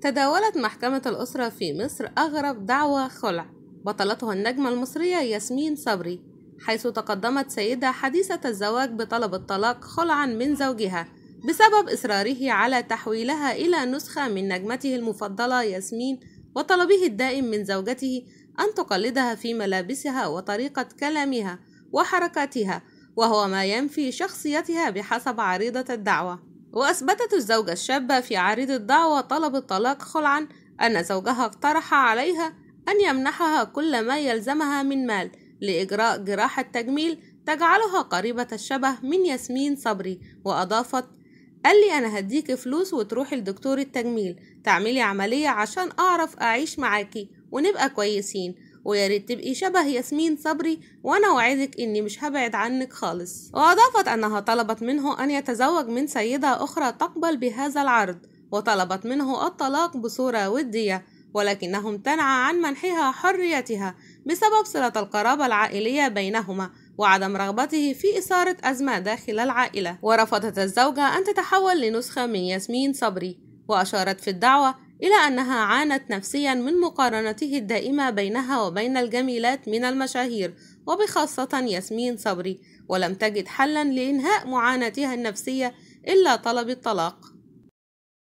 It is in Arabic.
تداولت محكمة الأسرة في مصر أغرب دعوى خلع بطلتها النجمة المصرية ياسمين صبري حيث تقدمت سيدة حديثة الزواج بطلب الطلاق خلعا من زوجها بسبب إصراره على تحويلها إلى نسخة من نجمته المفضلة ياسمين وطلبه الدائم من زوجته أن تقلدها في ملابسها وطريقة كلامها وحركاتها وهو ما ينفي شخصيتها بحسب عريضة الدعوة وأثبتت الزوجة الشابة في عريض الدعوة طلب الطلاق خلعا أن زوجها اقترح عليها أن يمنحها كل ما يلزمها من مال لإجراء جراحة تجميل تجعلها قريبة الشبه من ياسمين صبري وأضافت قال لي أنا هديك فلوس وتروحي لدكتور التجميل تعملي عملية عشان أعرف أعيش معاكي ونبقى كويسين ويا ريت تبقي شبه ياسمين صبري وانا وعدك اني مش هبعد عنك خالص واضافت انها طلبت منه ان يتزوج من سيده اخرى تقبل بهذا العرض وطلبت منه الطلاق بصوره وديه ولكنه امتنع عن منحها حريتها بسبب صله القرابه العائليه بينهما وعدم رغبته في إثارة أزمة داخل العائلة ورفضت الزوجة أن تتحول لنسخة من ياسمين صبري وأشارت في الدعوة إلى أنها عانت نفسيا من مقارنته الدائمة بينها وبين الجميلات من المشاهير وبخاصة ياسمين صبري ولم تجد حلا لإنهاء معاناتها النفسية إلا طلب الطلاق